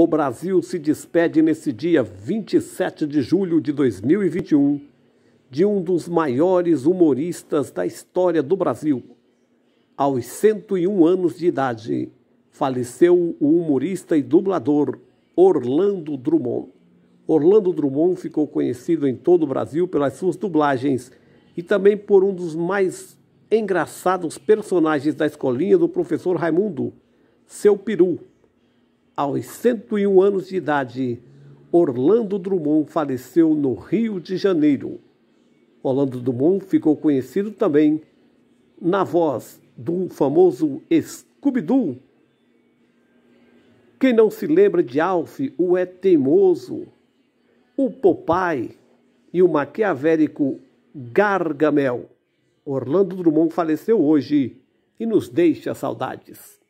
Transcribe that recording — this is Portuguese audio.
O Brasil se despede nesse dia 27 de julho de 2021 de um dos maiores humoristas da história do Brasil. Aos 101 anos de idade, faleceu o humorista e dublador Orlando Drummond. Orlando Drummond ficou conhecido em todo o Brasil pelas suas dublagens e também por um dos mais engraçados personagens da escolinha do professor Raimundo, seu peru. Aos 101 anos de idade, Orlando Drummond faleceu no Rio de Janeiro. Orlando Drummond ficou conhecido também na voz do famoso Scooby-Doo. Quem não se lembra de Alf, o É Teimoso, o Popeye e o maquiavélico Gargamel. Orlando Drummond faleceu hoje e nos deixa saudades.